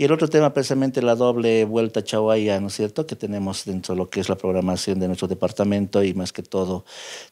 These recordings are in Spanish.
Y el otro tema, precisamente, la doble vuelta chahuaya, ¿no es cierto?, que tenemos dentro de lo que es la programación de nuestro departamento y más que todo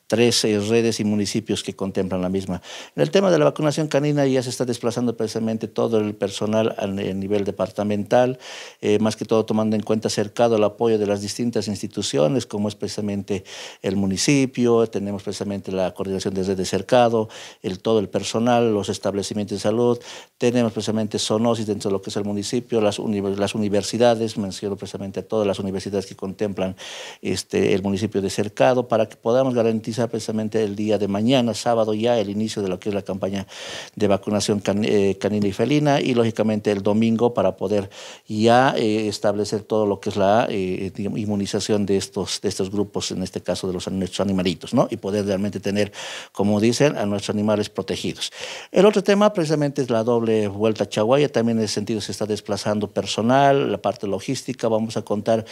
tres eh, redes y municipios que contemplan la misma. En el tema de la vacunación canina ya se está desplazando precisamente todo el personal a nivel departamental, eh, más que todo tomando en cuenta cercado el apoyo de las distintas instituciones, como es precisamente el municipio, tenemos precisamente la coordinación desde redes cercado, el, todo el personal, los establecimientos de salud, tenemos precisamente sonosis dentro de lo que es el municipio, las, universidades, menciono precisamente a todas las universidades que contemplan este, el municipio de Cercado, para que podamos garantizar precisamente el día de mañana, sábado ya, el inicio de lo que es la campaña de vacunación eh, canina y felina, y lógicamente el domingo para poder ya eh, establecer todo lo que es la eh, inmunización de estos, de estos grupos, en este caso de los, nuestros animalitos, ¿no? y poder realmente tener, como dicen, a nuestros animales protegidos. El otro tema precisamente es la doble vuelta a Chaguaya, también en ese sentido se está desplazando personal, la parte logística. Vamos a contar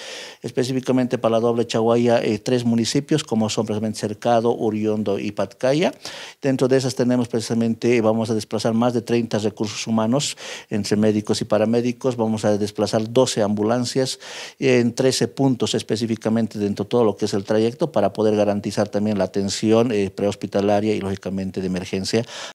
específicamente para la doble Chaguaya eh, tres municipios como son precisamente Cercado, Uriondo y Patcaya. Dentro de esas tenemos precisamente, vamos a desplazar más de 30 recursos humanos entre médicos y paramédicos. Vamos a desplazar 12 ambulancias en 13 puntos específicamente dentro de todo lo que es el trayecto para poder garantizar también la atención eh, prehospitalaria y lógicamente de emergencia